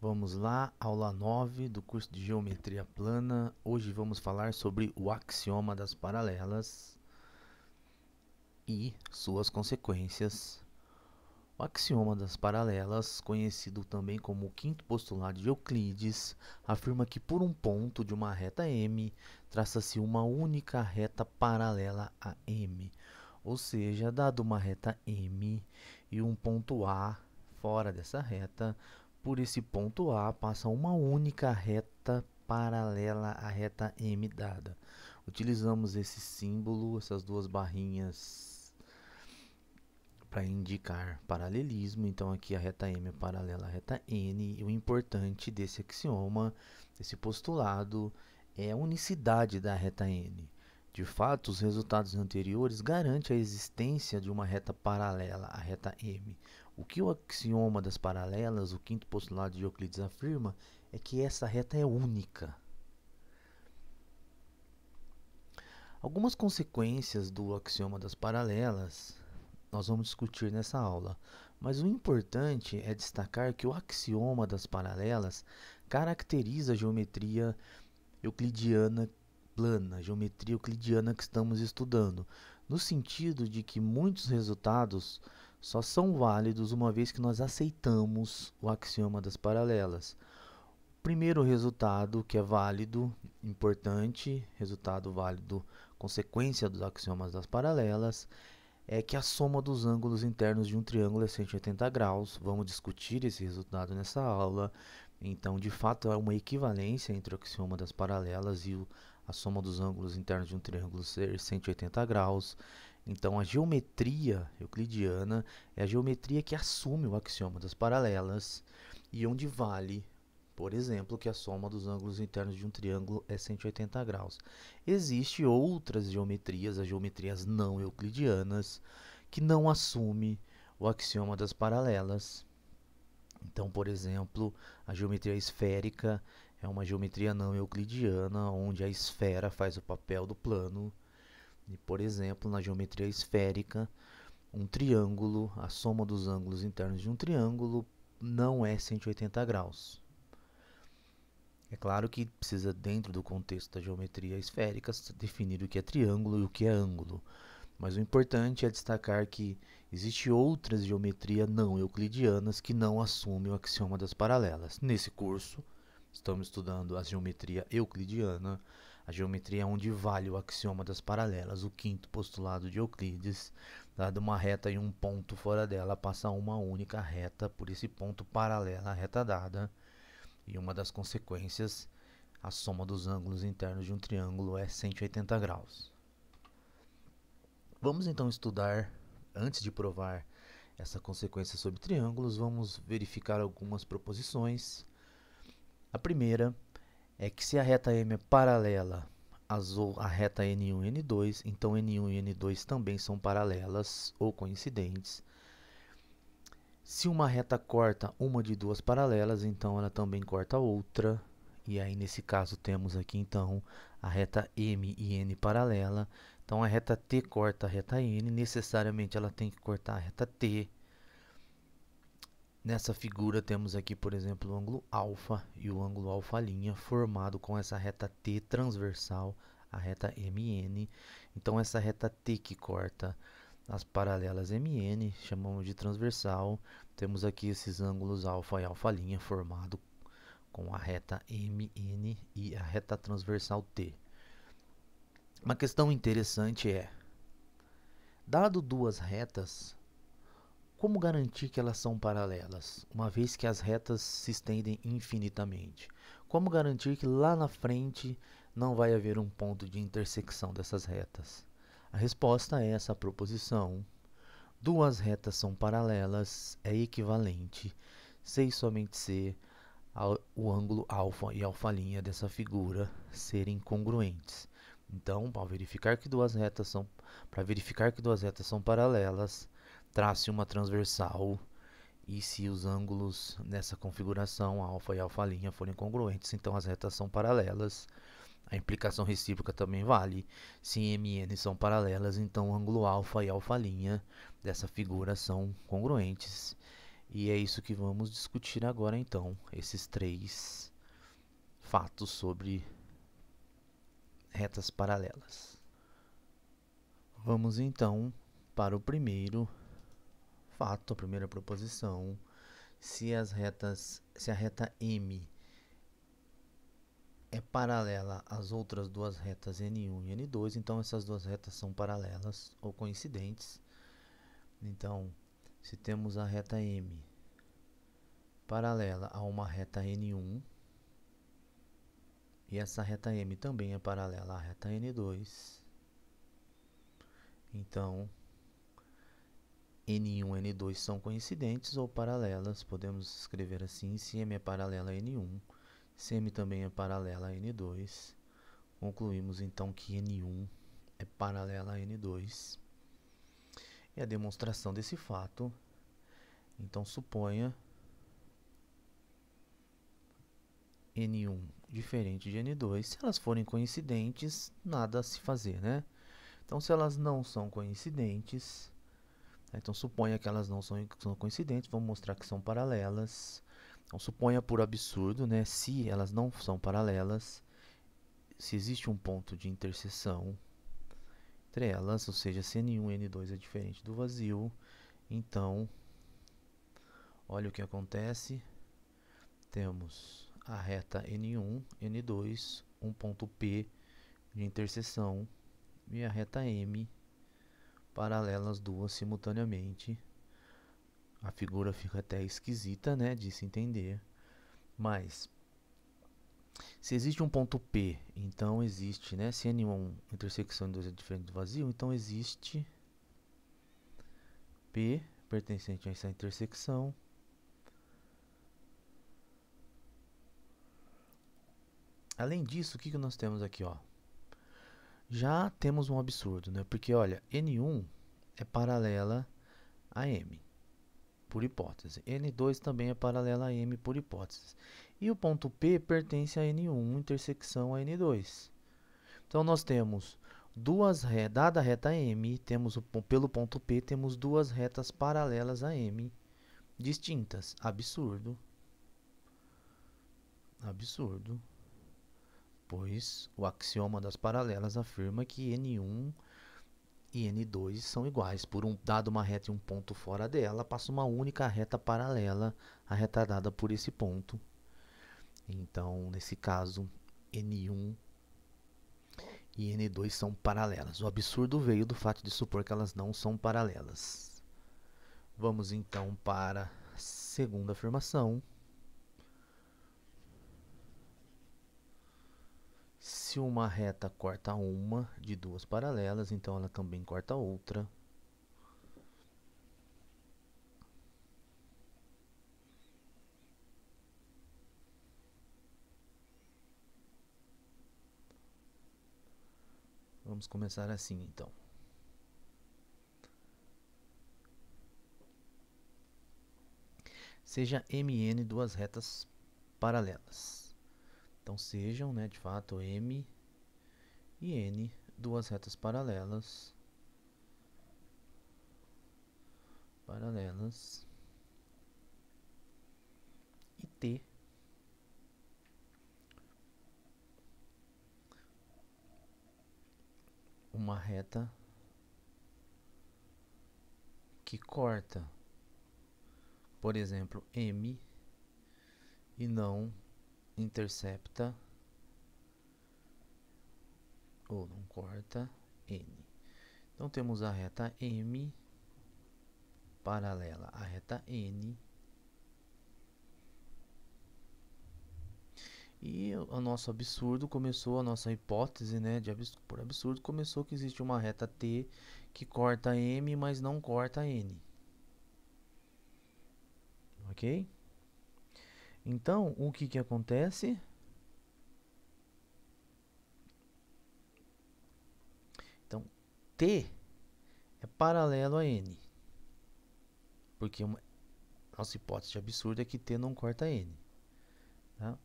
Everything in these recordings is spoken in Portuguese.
Vamos lá, aula 9 do curso de Geometria Plana. Hoje vamos falar sobre o axioma das paralelas e suas consequências. O axioma das paralelas, conhecido também como o quinto postulado de Euclides, afirma que por um ponto de uma reta m traça-se uma única reta paralela a m. Ou seja, dado uma reta m e um ponto a fora dessa reta, por esse ponto A passa uma única reta paralela à reta M dada. Utilizamos esse símbolo, essas duas barrinhas para indicar paralelismo. Então aqui a reta M é paralela à reta N. E o importante desse axioma, desse postulado, é a unicidade da reta N. De fato, os resultados anteriores garantem a existência de uma reta paralela à reta M, o que o axioma das paralelas, o quinto postulado de Euclides afirma, é que essa reta é única. Algumas consequências do axioma das paralelas nós vamos discutir nessa aula, mas o importante é destacar que o axioma das paralelas caracteriza a geometria euclidiana plana, a geometria euclidiana que estamos estudando, no sentido de que muitos resultados só são válidos uma vez que nós aceitamos o axioma das paralelas. O primeiro resultado que é válido, importante, resultado válido, consequência dos axiomas das paralelas, é que a soma dos ângulos internos de um triângulo é 180 graus. Vamos discutir esse resultado nessa aula. Então, de fato, há é uma equivalência entre o axioma das paralelas e o, a soma dos ângulos internos de um triângulo ser 180 graus. Então a geometria euclidiana é a geometria que assume o axioma das paralelas e onde vale, por exemplo, que a soma dos ângulos internos de um triângulo é 180 graus. Existem outras geometrias, as geometrias não euclidianas, que não assume o axioma das paralelas. Então, por exemplo, a geometria esférica é uma geometria não euclidiana, onde a esfera faz o papel do plano. E, por exemplo, na geometria esférica, um triângulo, a soma dos ângulos internos de um triângulo não é 180 graus. É claro que precisa, dentro do contexto da geometria esférica, definir o que é triângulo e o que é ângulo. Mas o importante é destacar que existem outras geometrias não euclidianas que não assumem o axioma das paralelas. Nesse curso, Estamos estudando a geometria euclidiana, a geometria é onde vale o axioma das paralelas, o quinto postulado de Euclides, dada uma reta e um ponto fora dela, passa uma única reta por esse ponto paralela à reta dada, e uma das consequências, a soma dos ângulos internos de um triângulo é 180 graus. Vamos então estudar, antes de provar essa consequência sobre triângulos, vamos verificar algumas proposições a primeira é que se a reta M é paralela à reta N1 e N2, então N1 e N2 também são paralelas ou coincidentes. Se uma reta corta uma de duas paralelas, então ela também corta outra. E aí, nesse caso, temos aqui então a reta M e N paralela. Então, a reta T corta a reta N, necessariamente ela tem que cortar a reta T Nessa figura temos aqui, por exemplo, o ângulo alfa e o ângulo alfa linha formado com essa reta T transversal à reta MN. Então essa reta T que corta as paralelas MN, chamamos de transversal. Temos aqui esses ângulos alfa e alfa linha formado com a reta MN e a reta transversal T. Uma questão interessante é: dado duas retas como garantir que elas são paralelas, uma vez que as retas se estendem infinitamente? Como garantir que lá na frente não vai haver um ponto de intersecção dessas retas? A resposta a é essa proposição, duas retas são paralelas, é equivalente, sei somente ser o ângulo alfa e alfa linha dessa figura serem congruentes. Então, para verificar que duas retas são para verificar que duas retas são paralelas, trace uma transversal e se os ângulos nessa configuração alfa e alfa linha forem congruentes, então as retas são paralelas. A implicação recíproca também vale. Se M e N são paralelas, então o ângulo alfa e alfa linha dessa figura são congruentes. E é isso que vamos discutir agora então, esses três fatos sobre retas paralelas. Vamos então para o primeiro fato a primeira proposição. Se as retas, se a reta M é paralela às outras duas retas N1 e N2, então essas duas retas são paralelas ou coincidentes. Então, se temos a reta M paralela a uma reta N1, e essa reta M também é paralela à reta N2, então N1 e N2 são coincidentes ou paralelas, podemos escrever assim, se M é paralela a N1, se M também é paralela a N2. Concluímos então que N1 é paralela a N2. E é a demonstração desse fato, então suponha N1 diferente de N2. Se elas forem coincidentes, nada a se fazer, né? Então, se elas não são coincidentes, né? Então suponha que elas não são, coincidentes, vamos mostrar que são paralelas. Então suponha por absurdo, né, se elas não são paralelas, se existe um ponto de interseção entre elas, ou seja, se N1 e N2 é diferente do vazio, então olha o que acontece. Temos a reta N1, N2, um ponto P de interseção e a reta M paralelas duas simultaneamente. A figura fica até esquisita, né, de se entender. Mas se existe um ponto P, então existe, né, se N é intersecção de dois é diferente do vazio, então existe P pertencente a essa intersecção. Além disso, o que, que nós temos aqui, ó? Já temos um absurdo, né? Porque olha, N1 é paralela a M, por hipótese. N2 também é paralela a M por hipótese. E o ponto P pertence a N1, intersecção a N2. Então nós temos duas retas, dada a reta M, temos o, pelo ponto P temos duas retas paralelas a M distintas. Absurdo. Absurdo pois o axioma das paralelas afirma que N1 e N2 são iguais. Por um dado uma reta e um ponto fora dela, passa uma única reta paralela dada por esse ponto. Então, nesse caso, N1 e N2 são paralelas. O absurdo veio do fato de supor que elas não são paralelas. Vamos então para a segunda afirmação. Se uma reta corta uma de duas paralelas, então ela também corta outra. Vamos começar assim então. Seja MN duas retas paralelas. Então sejam, né, de fato, M e N duas retas paralelas paralelas e T uma reta que corta, por exemplo, M e não intercepta ou não corta N. Então temos a reta M paralela à reta N E o nosso absurdo começou, a nossa hipótese né, de por absurdo começou que existe uma reta T que corta M, mas não corta N. Ok? Então, o que, que acontece? Então, T é paralelo a N. Porque uma, nossa hipótese absurda é que T não corta N. Tá?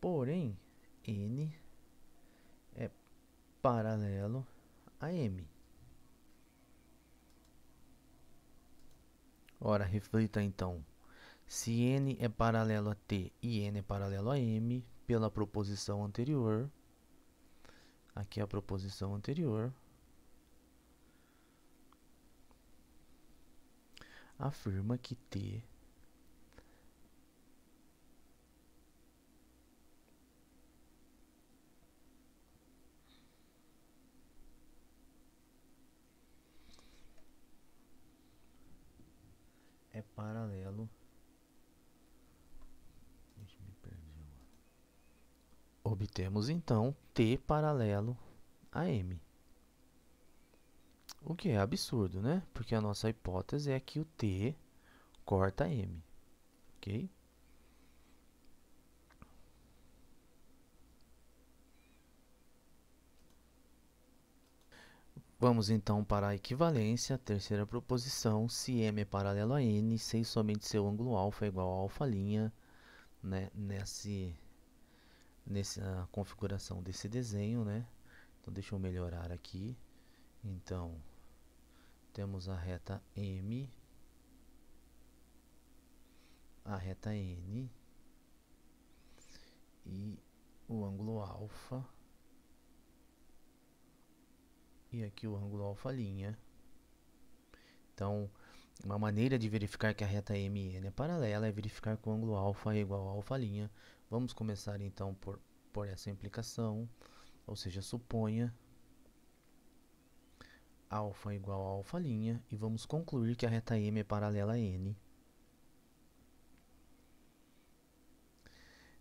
Porém, N é paralelo a M. Ora, reflita então. Se n é paralelo a t e n é paralelo a m, pela proposição anterior, aqui é a proposição anterior, afirma que t paralelo. Obtemos então T paralelo a M. O que é absurdo, né? Porque a nossa hipótese é que o T corta M. Ok? Vamos então para a equivalência, terceira proposição, se m é paralelo a n, sem somente seu ângulo alfa é igual a alfa linha, né, nesse, nessa configuração desse desenho, né, então deixa eu melhorar aqui, então temos a reta m, a reta n e o ângulo alfa e aqui o ângulo alfa-linha. Então, uma maneira de verificar que a reta MN é paralela é verificar que o ângulo alfa é igual a alfa-linha. Vamos começar então por, por essa implicação, ou seja, suponha alfa igual a alfa-linha e vamos concluir que a reta M é paralela a N.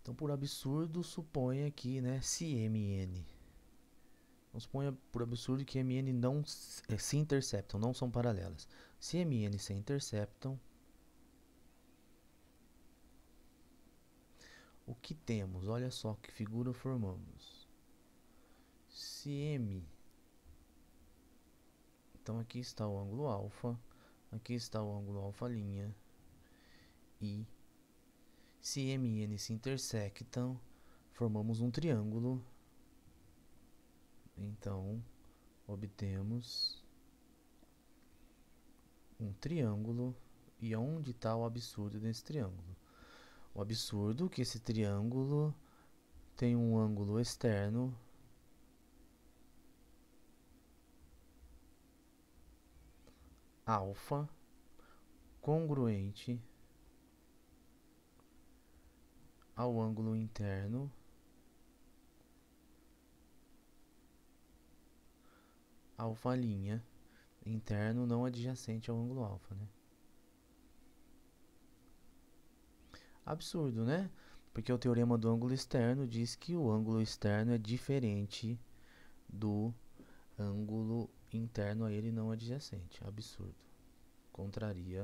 Então, por absurdo, suponha que né, se MN Vamos suponha por absurdo que MN não eh, se interceptam, não são paralelas. Se MN se interceptam, o que temos? Olha só que figura formamos. Se M... Então aqui está o ângulo alfa, aqui está o ângulo alfa linha. E se MN se intersectam, formamos um triângulo então, obtemos um triângulo e onde está o absurdo desse triângulo? O absurdo é que esse triângulo tem um ângulo externo alfa congruente ao ângulo interno alfa-linha interno não adjacente ao ângulo alfa, né? Absurdo, né? Porque o teorema do ângulo externo diz que o ângulo externo é diferente do ângulo interno a ele não adjacente. Absurdo. Contraria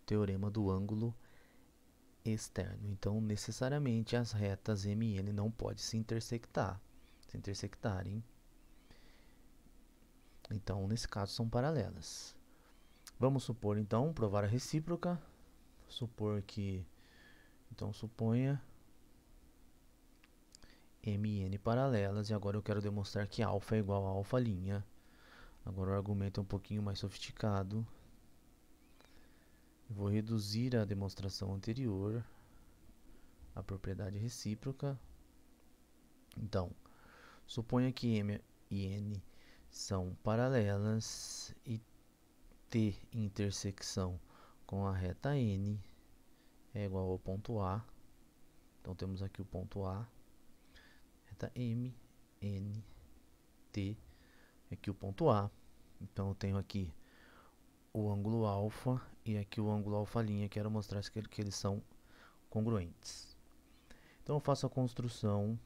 o teorema do ângulo externo. Então, necessariamente as retas MN não podem se intersectar, se intersectarem. Então, nesse caso, são paralelas. Vamos supor, então, provar a recíproca. Supor que, então, suponha mn paralelas. E agora eu quero demonstrar que alfa é igual a alfa linha. Agora o argumento é um pouquinho mais sofisticado. Eu vou reduzir a demonstração anterior a propriedade recíproca. Então, suponha que m e n são paralelas e T intersecção com a reta N é igual ao ponto A. Então temos aqui o ponto A, reta M, N, T, aqui o ponto A. Então eu tenho aqui o ângulo alfa e aqui o ângulo alfa linha. Quero mostrar que eles são congruentes. Então eu faço a construção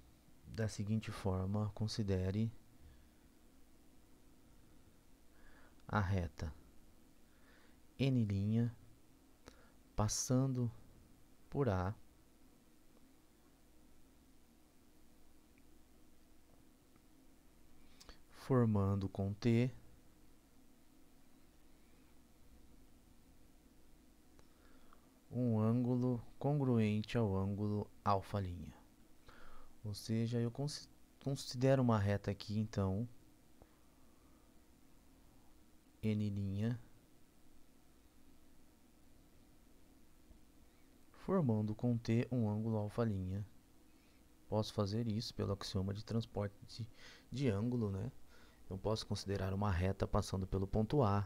da seguinte forma, considere a reta N' passando por A formando com T um ângulo congruente ao ângulo alfa linha. Ou seja, eu considero uma reta aqui então N', formando com T um ângulo alfa'. linha Posso fazer isso pelo axioma de transporte de, de ângulo, né? Eu posso considerar uma reta passando pelo ponto A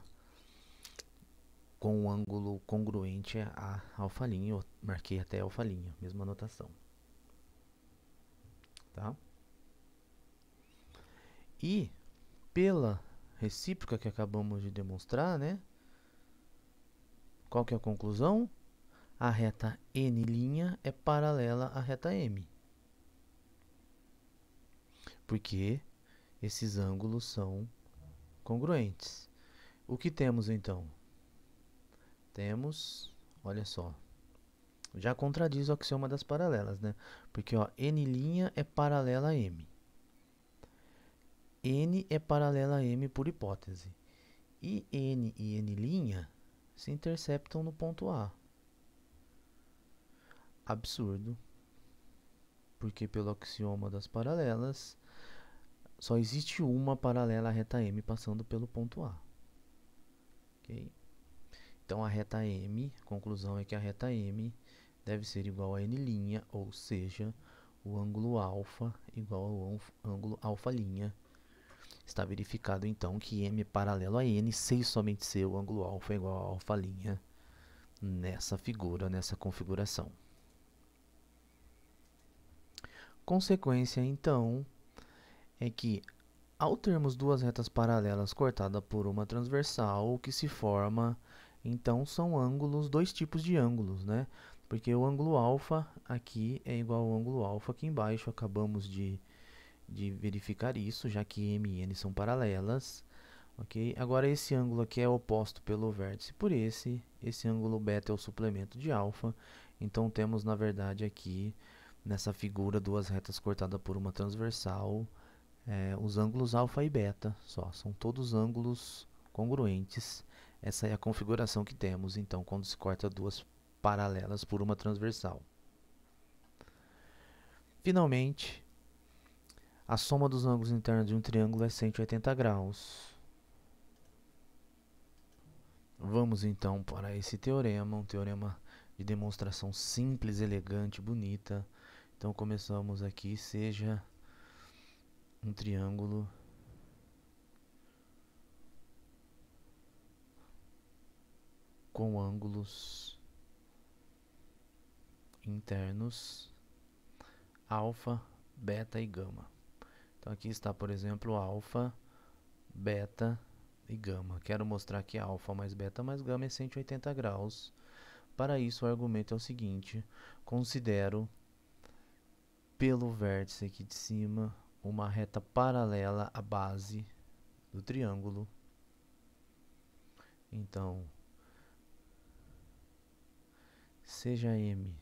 com um ângulo congruente a alfa', eu marquei até alfa', linha mesma notação. Tá? E pela recíproca que acabamos de demonstrar, né? Qual que é a conclusão? A reta n' é paralela à reta m. Porque esses ângulos são congruentes. O que temos então? Temos, olha só, já contradiz o axioma das paralelas, né? Porque ó, n' é paralela a m. N é paralela a M por hipótese. E N e N' se interceptam no ponto A. Absurdo. Porque pelo axioma das paralelas, só existe uma paralela à reta M passando pelo ponto A. Okay? Então a reta M, a conclusão é que a reta M deve ser igual a N', ou seja, o ângulo alfa igual ao ângulo alfa' Está verificado então que M paralelo a N, sem somente ser o ângulo alfa é igual a alfa linha nessa figura, nessa configuração. Consequência, então, é que ao termos duas retas paralelas cortadas por uma transversal, o que se forma, então, são ângulos, dois tipos de ângulos, né? Porque o ângulo alfa aqui é igual ao ângulo alfa aqui embaixo, acabamos de de verificar isso, já que M e N são paralelas. Ok? Agora, esse ângulo aqui é oposto pelo vértice por esse. Esse ângulo beta é o suplemento de alfa. Então, temos, na verdade, aqui nessa figura duas retas cortadas por uma transversal. É, os ângulos alfa e beta só. São todos ângulos congruentes. Essa é a configuração que temos, então, quando se corta duas paralelas por uma transversal. Finalmente, a soma dos ângulos internos de um triângulo é 180 graus. Vamos então para esse teorema, um teorema de demonstração simples, elegante, bonita. Então começamos aqui, seja um triângulo com ângulos internos alfa, beta e gama. Então aqui está, por exemplo, alfa, beta e gama. Quero mostrar que alfa mais beta mais gama é 180 graus. Para isso, o argumento é o seguinte: considero pelo vértice aqui de cima uma reta paralela à base do triângulo. Então, seja M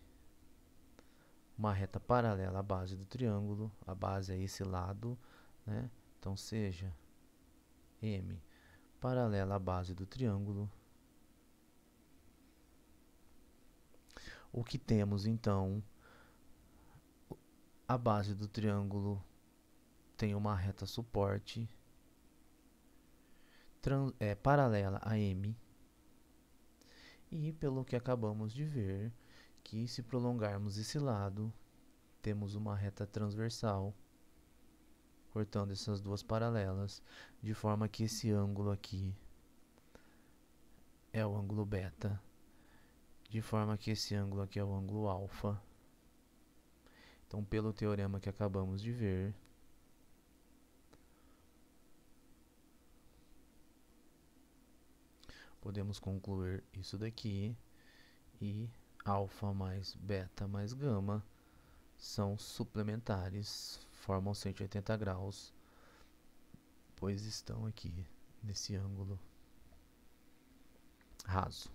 uma reta paralela à base do triângulo, a base é esse lado, né? Então seja M paralela à base do triângulo. O que temos então? A base do triângulo tem uma reta suporte é paralela a M. E pelo que acabamos de ver, que, se prolongarmos esse lado, temos uma reta transversal cortando essas duas paralelas, de forma que esse ângulo aqui é o ângulo beta, de forma que esse ângulo aqui é o ângulo alfa. Então, pelo teorema que acabamos de ver, podemos concluir isso daqui e alfa mais beta mais gama são suplementares, formam 180 graus, pois estão aqui nesse ângulo raso.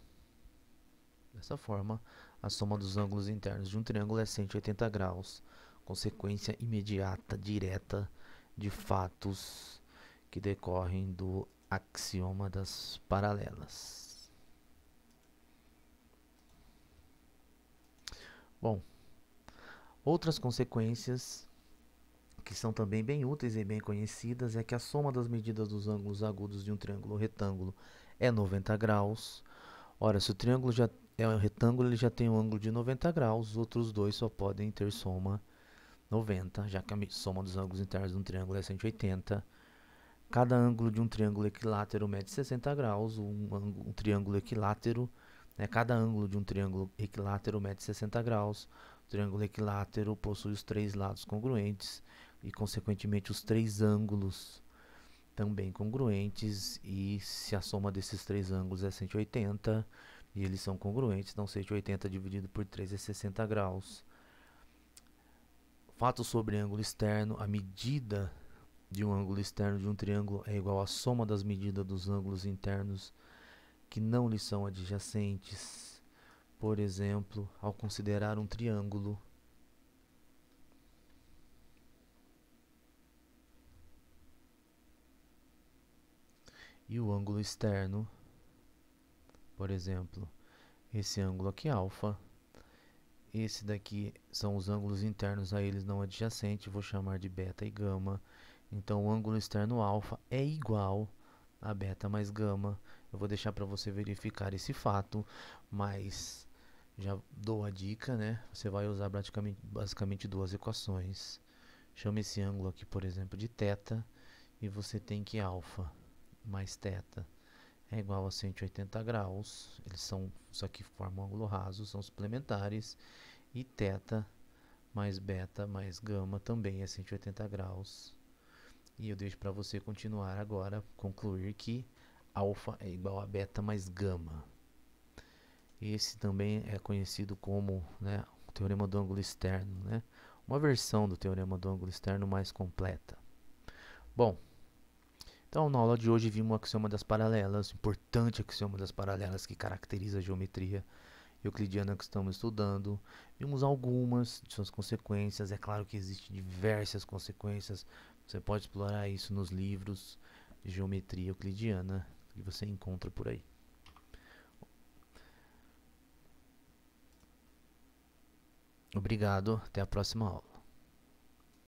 Dessa forma, a soma dos ângulos internos de um triângulo é 180 graus, consequência imediata, direta de fatos que decorrem do axioma das paralelas. Bom, outras consequências que são também bem úteis e bem conhecidas é que a soma das medidas dos ângulos agudos de um triângulo retângulo é 90 graus. Ora, se o triângulo já é um retângulo, ele já tem um ângulo de 90 graus, os outros dois só podem ter soma 90, já que a soma dos ângulos internos de um triângulo é 180. Cada ângulo de um triângulo equilátero mede 60 graus, um, um triângulo equilátero né? Cada ângulo de um triângulo equilátero mede 60 graus. O triângulo equilátero possui os três lados congruentes e, consequentemente, os três ângulos também congruentes. E se a soma desses três ângulos é 180 e eles são congruentes, então 180 dividido por 3 é 60 graus. Fato sobre ângulo externo, a medida de um ângulo externo de um triângulo é igual à soma das medidas dos ângulos internos que não lhe são adjacentes, por exemplo, ao considerar um triângulo. E o ângulo externo, por exemplo, esse ângulo aqui alfa, esse daqui são os ângulos internos a eles não adjacentes, vou chamar de beta e gama. Então, o ângulo externo alfa é igual a beta mais gama. Eu vou deixar para você verificar esse fato, mas já dou a dica, né? Você vai usar basicamente duas equações. Chama esse ângulo aqui, por exemplo, de θ e você tem que alfa mais θ é igual a 180 graus. Eles são, isso aqui forma um ângulo raso, são suplementares e θ mais beta mais gama também é 180 graus. E eu deixo para você continuar agora, concluir que alfa é igual a beta mais gama. Esse também é conhecido como né, o teorema do ângulo externo, né? uma versão do teorema do ângulo externo mais completa. Bom, então na aula de hoje vimos o axioma das paralelas, o importante axioma das paralelas que caracteriza a geometria euclidiana que estamos estudando. Vimos algumas de suas consequências, é claro que existem diversas consequências, você pode explorar isso nos livros de geometria euclidiana que você encontra por aí. Obrigado, até a próxima aula.